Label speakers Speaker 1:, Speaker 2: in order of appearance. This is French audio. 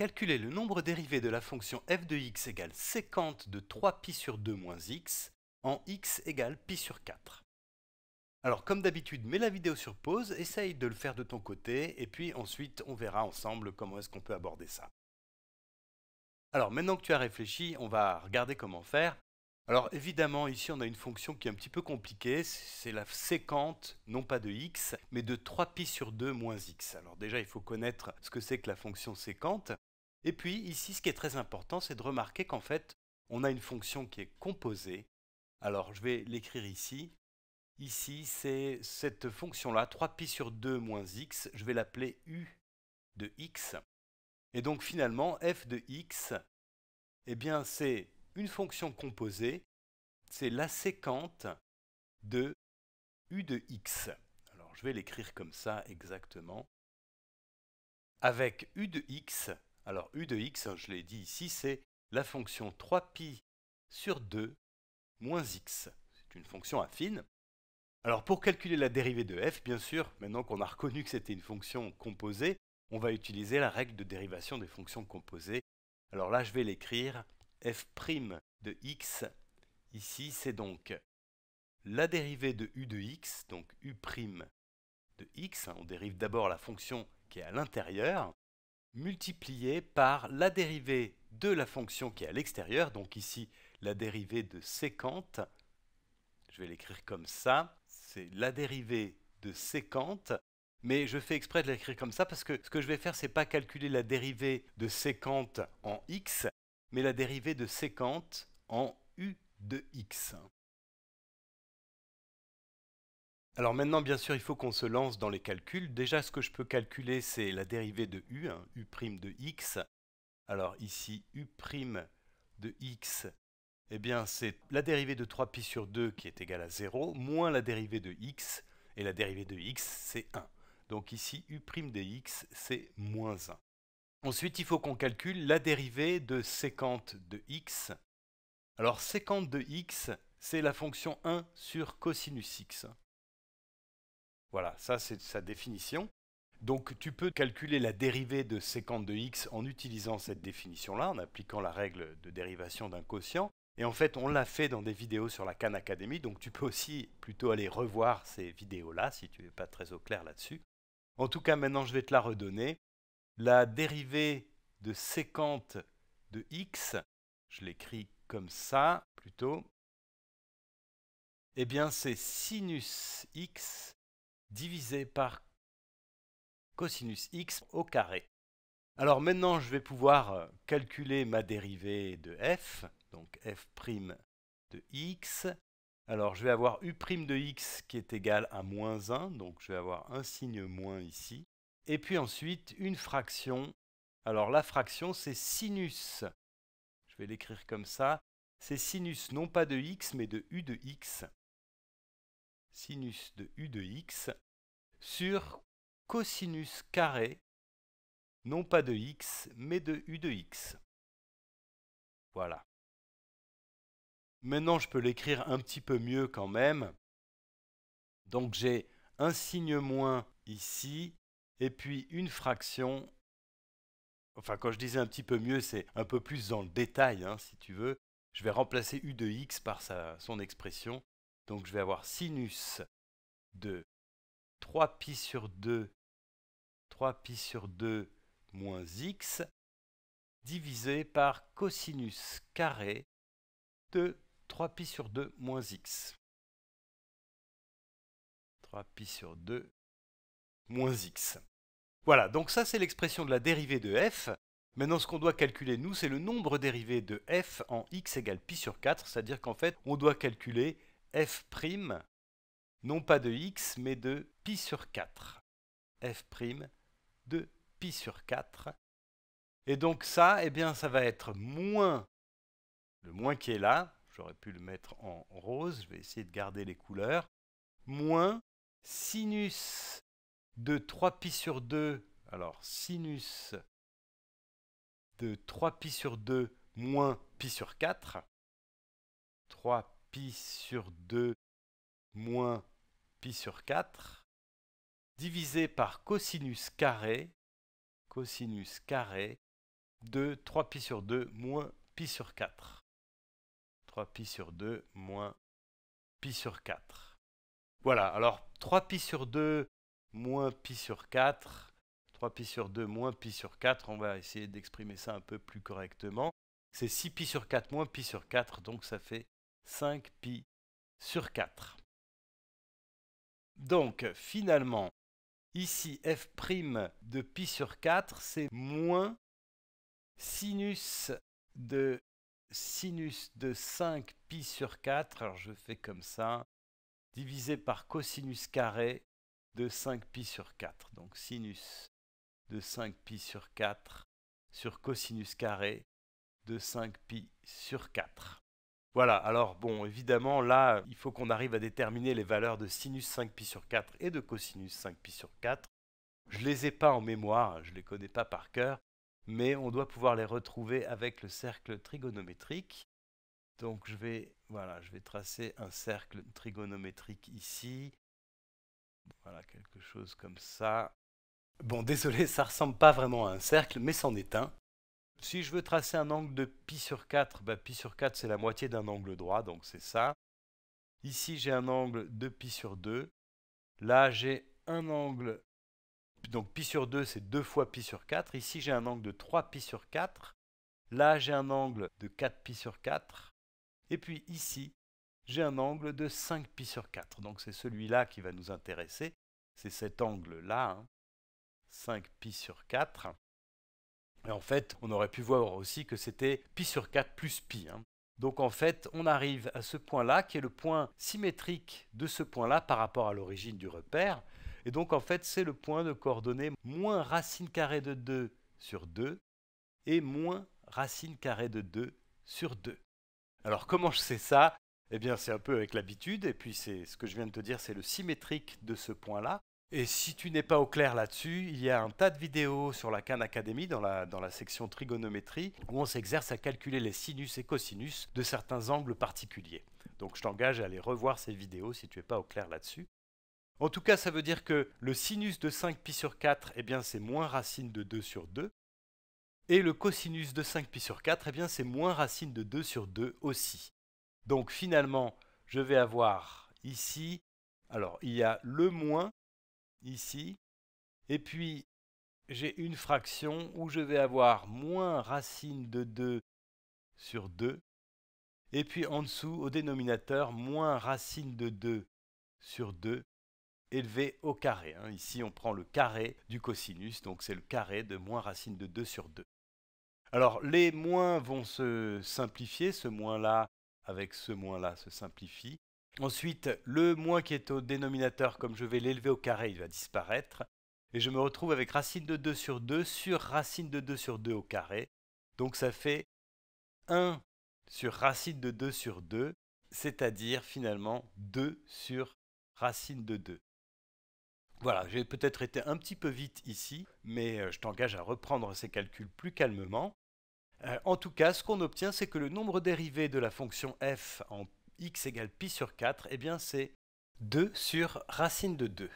Speaker 1: calculer le nombre dérivé de la fonction f de x égale séquente de 3pi sur 2 moins x en x égale pi sur 4. Alors comme d'habitude, mets la vidéo sur pause, essaye de le faire de ton côté, et puis ensuite on verra ensemble comment est-ce qu'on peut aborder ça. Alors maintenant que tu as réfléchi, on va regarder comment faire. Alors évidemment, ici on a une fonction qui est un petit peu compliquée, c'est la séquente, non pas de x, mais de 3pi sur 2 moins x. Alors déjà, il faut connaître ce que c'est que la fonction séquente. Et puis ici, ce qui est très important, c'est de remarquer qu'en fait, on a une fonction qui est composée. Alors je vais l'écrire ici. Ici, c'est cette fonction-là, 3pi sur 2 moins x, je vais l'appeler u de x. Et donc finalement, f de x, eh bien c'est une fonction composée, c'est la séquente de u de x. Alors je vais l'écrire comme ça exactement. Avec u de x, alors u de x, je l'ai dit ici, c'est la fonction 3pi sur 2 moins x. C'est une fonction affine. Alors pour calculer la dérivée de f, bien sûr, maintenant qu'on a reconnu que c'était une fonction composée, on va utiliser la règle de dérivation des fonctions composées. Alors là, je vais l'écrire f' de x. Ici, c'est donc la dérivée de u de x, donc u' de x. On dérive d'abord la fonction qui est à l'intérieur multiplié par la dérivée de la fonction qui est à l'extérieur, donc ici la dérivée de séquente, je vais l'écrire comme ça, c'est la dérivée de séquente, mais je fais exprès de l'écrire comme ça parce que ce que je vais faire, c'est pas calculer la dérivée de séquente en x, mais la dérivée de séquente en u de x. Alors maintenant, bien sûr, il faut qu'on se lance dans les calculs. Déjà, ce que je peux calculer, c'est la dérivée de u, hein, u' de x. Alors ici, u' de x, eh bien, c'est la dérivée de 3pi sur 2 qui est égale à 0, moins la dérivée de x, et la dérivée de x, c'est 1. Donc ici, u' de x, c'est moins 1. Ensuite, il faut qu'on calcule la dérivée de sécante de x. Alors sécante de x, c'est la fonction 1 sur cosinus x. Voilà, ça c'est sa définition. Donc tu peux calculer la dérivée de sécante de x en utilisant cette définition-là, en appliquant la règle de dérivation d'un quotient. Et en fait, on l'a fait dans des vidéos sur la Khan Academy, donc tu peux aussi plutôt aller revoir ces vidéos-là si tu n'es pas très au clair là-dessus. En tout cas, maintenant je vais te la redonner. La dérivée de sécante de x, je l'écris comme ça plutôt, eh bien c'est sinus x divisé par cosinus x au carré. Alors maintenant, je vais pouvoir euh, calculer ma dérivée de f, donc f' de x. Alors je vais avoir u' prime de x qui est égal à moins 1, donc je vais avoir un signe moins ici. Et puis ensuite, une fraction. Alors la fraction, c'est sinus. Je vais l'écrire comme ça. C'est sinus non pas de x, mais de u de x sinus de u de x sur cosinus carré, non pas de x, mais de u de x. Voilà. Maintenant, je peux l'écrire un petit peu mieux quand même. Donc j'ai un signe moins ici, et puis une fraction. Enfin, quand je disais un petit peu mieux, c'est un peu plus dans le détail, hein, si tu veux. Je vais remplacer u de x par sa, son expression. Donc je vais avoir sinus de 3pi sur 2, 3pi sur 2 moins x, divisé par cosinus carré de 3pi sur 2 moins x. 3pi sur 2 moins x. Voilà, donc ça c'est l'expression de la dérivée de f. Maintenant, ce qu'on doit calculer, nous, c'est le nombre dérivé de f en x égale pi sur 4, c'est-à-dire qu'en fait, on doit calculer f', non pas de x, mais de pi sur 4. f' de pi sur 4. Et donc ça, eh bien, ça va être moins, le moins qui est là, j'aurais pu le mettre en rose, je vais essayer de garder les couleurs, moins sinus de 3pi sur 2, alors sinus de 3pi sur 2 moins pi sur 4, 3 pi pi sur 2 moins pi sur 4 divisé par cosinus carré, cosinus carré de 3 pi sur 2 moins pi sur 4. 3 pi sur 2 moins pi sur 4. Voilà, alors 3 pi sur 2 moins pi sur 4, 3 pi sur 2 moins pi sur 4, on va essayer d'exprimer ça un peu plus correctement. C'est 6 pi sur 4 moins pi sur 4, donc ça fait 5pi sur 4. Donc finalement, ici f' de pi sur 4, c'est moins sinus de sinus de 5 pi sur 4, alors je fais comme ça, divisé par cosinus carré de 5 pi sur 4. Donc sinus de 5 pi sur 4 sur cosinus carré de 5 pi sur 4. Voilà, alors bon, évidemment, là, il faut qu'on arrive à déterminer les valeurs de sinus 5π sur 4 et de cosinus 5π sur 4. Je les ai pas en mémoire, je ne les connais pas par cœur, mais on doit pouvoir les retrouver avec le cercle trigonométrique. Donc je vais, voilà, je vais tracer un cercle trigonométrique ici. Voilà, quelque chose comme ça. Bon, désolé, ça ressemble pas vraiment à un cercle, mais c'en est un. Si je veux tracer un angle de pi sur 4, π bah, pi sur 4 c'est la moitié d'un angle droit, donc c'est ça. Ici j'ai un angle de pi sur 2. Là j'ai un angle, donc pi sur 2 c'est 2 fois pi sur 4. Ici j'ai un angle de 3 pi sur 4. Là j'ai un angle de 4 pi sur 4. Et puis ici j'ai un angle de 5 pi sur 4. Donc c'est celui-là qui va nous intéresser. C'est cet angle-là, 5 hein. pi sur 4. Et en fait, on aurait pu voir aussi que c'était pi sur 4 plus pi. Hein. Donc en fait, on arrive à ce point-là, qui est le point symétrique de ce point-là par rapport à l'origine du repère. Et donc en fait, c'est le point de coordonnées moins racine carrée de 2 sur 2 et moins racine carrée de 2 sur 2. Alors comment je sais ça Eh bien c'est un peu avec l'habitude, et puis c'est ce que je viens de te dire, c'est le symétrique de ce point-là. Et si tu n'es pas au clair là-dessus, il y a un tas de vidéos sur la Khan Academy dans la, section trigonométrie où on s'exerce à calculer les sinus et cosinus de certains angles particuliers. Donc je t'engage à aller revoir ces vidéos si tu n'es pas au clair là-dessus. En tout cas, ça veut dire que le sinus de 5 pi sur 4, eh bien c'est moins racine de 2 sur 2. Et le cosinus de 5 pi sur 4, eh bien c'est moins racine de 2 sur 2 aussi. Donc finalement, je vais avoir ici, alors il y a le moins ici. Et puis, j'ai une fraction où je vais avoir moins racine de 2 sur 2. Et puis en dessous, au dénominateur, moins racine de 2 sur 2 élevé au carré. Hein. Ici, on prend le carré du cosinus, donc c'est le carré de moins racine de 2 sur 2. Alors, les moins vont se simplifier, ce moins-là avec ce moins-là se simplifie. Ensuite, le moins qui est au dénominateur, comme je vais l'élever au carré, il va disparaître. Et je me retrouve avec racine de 2 sur 2 sur racine de 2 sur 2 au carré. Donc ça fait 1 sur racine de 2 sur 2, c'est-à-dire finalement 2 sur racine de 2. Voilà, j'ai peut-être été un petit peu vite ici, mais euh, je t'engage à reprendre ces calculs plus calmement. Euh, en tout cas, ce qu'on obtient, c'est que le nombre dérivé de la fonction f en x égale pi sur 4, eh bien c'est 2 sur racine de 2.